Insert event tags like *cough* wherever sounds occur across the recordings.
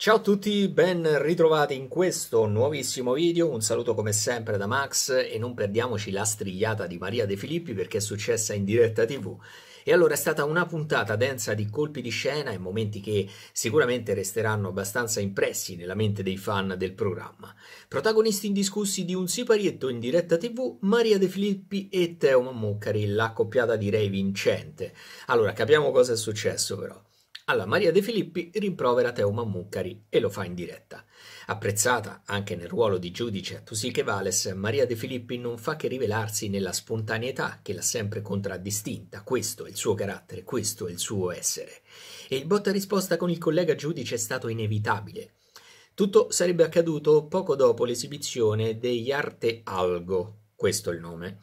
Ciao a tutti, ben ritrovati in questo nuovissimo video, un saluto come sempre da Max e non perdiamoci la strigliata di Maria De Filippi perché è successa in diretta tv. E allora è stata una puntata densa di colpi di scena e momenti che sicuramente resteranno abbastanza impressi nella mente dei fan del programma. Protagonisti indiscussi di un siparietto in diretta tv, Maria De Filippi e Teo Mammuccari, l'accoppiata direi vincente. Allora, capiamo cosa è successo però. Alla Maria De Filippi rimprovera Teo Mammucari e lo fa in diretta. Apprezzata anche nel ruolo di giudice a Tusiche Vales, Maria De Filippi non fa che rivelarsi nella spontaneità che l'ha sempre contraddistinta. Questo è il suo carattere, questo è il suo essere. E il botta risposta con il collega giudice è stato inevitabile. Tutto sarebbe accaduto poco dopo l'esibizione degli Arte Algo, questo è il nome,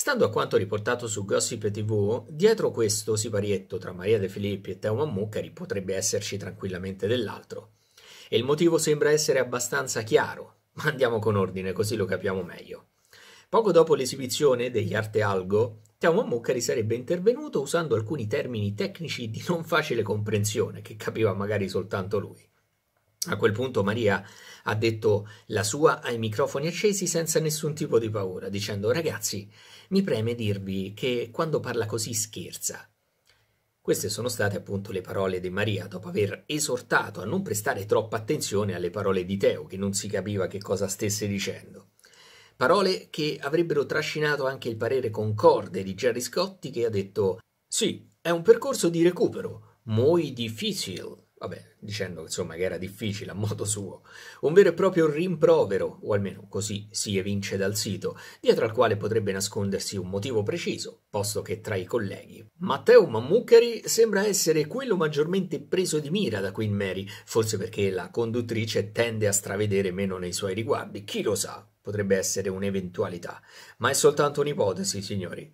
Stando a quanto riportato su Gossip TV, dietro questo siparietto tra Maria De Filippi e Teo Muccari potrebbe esserci tranquillamente dell'altro. E il motivo sembra essere abbastanza chiaro, ma andiamo con ordine così lo capiamo meglio. Poco dopo l'esibizione degli Arte Algo, Teo Muccari sarebbe intervenuto usando alcuni termini tecnici di non facile comprensione che capiva magari soltanto lui. A quel punto Maria ha detto la sua ai microfoni accesi senza nessun tipo di paura, dicendo ragazzi, mi preme dirvi che quando parla così scherza. Queste sono state appunto le parole di Maria dopo aver esortato a non prestare troppa attenzione alle parole di Teo, che non si capiva che cosa stesse dicendo. Parole che avrebbero trascinato anche il parere concorde di Gerry Scotti che ha detto Sì, è un percorso di recupero, muy difficile, vabbè, dicendo insomma che era difficile a modo suo, un vero e proprio rimprovero, o almeno così si evince dal sito, dietro al quale potrebbe nascondersi un motivo preciso, posto che tra i colleghi. Matteo Mammucari sembra essere quello maggiormente preso di mira da Queen Mary, forse perché la conduttrice tende a stravedere meno nei suoi riguardi, chi lo sa, potrebbe essere un'eventualità, ma è soltanto un'ipotesi, signori.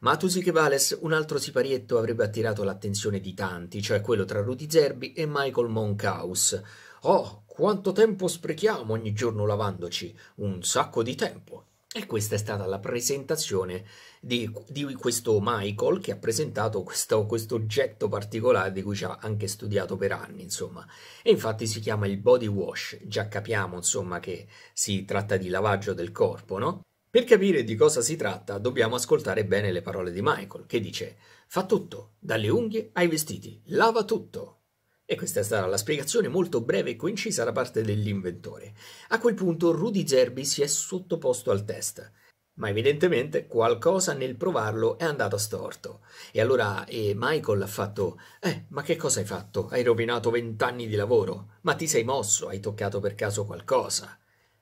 Ma a Tusi Tusicevales un altro siparietto avrebbe attirato l'attenzione di tanti, cioè quello tra Rudy Zerbi e Michael Monkhouse. Oh, quanto tempo sprechiamo ogni giorno lavandoci! Un sacco di tempo! E questa è stata la presentazione di, di questo Michael che ha presentato questo, questo, oggetto particolare di cui ci ha anche studiato per anni, insomma. E infatti si chiama il body wash, già capiamo, insomma, che si tratta di lavaggio del corpo, no? Per capire di cosa si tratta dobbiamo ascoltare bene le parole di Michael che dice fa tutto, dalle unghie ai vestiti, lava tutto. E questa è stata la spiegazione molto breve e coincisa da parte dell'inventore. A quel punto Rudy Zerbi si è sottoposto al test. Ma evidentemente qualcosa nel provarlo è andato storto. E allora e Michael ha fatto: Eh, ma che cosa hai fatto? Hai rovinato vent'anni di lavoro? Ma ti sei mosso? Hai toccato per caso qualcosa?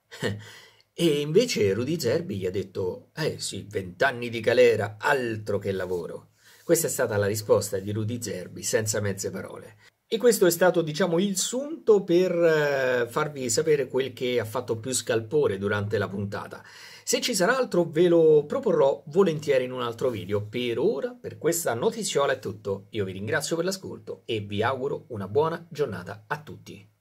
*laughs* E invece Rudy Zerbi gli ha detto, eh sì, vent'anni di galera, altro che lavoro. Questa è stata la risposta di Rudy Zerbi, senza mezze parole. E questo è stato, diciamo, il sunto per eh, farvi sapere quel che ha fatto più scalpore durante la puntata. Se ci sarà altro ve lo proporrò volentieri in un altro video. Per ora, per questa notiziola è tutto. Io vi ringrazio per l'ascolto e vi auguro una buona giornata a tutti.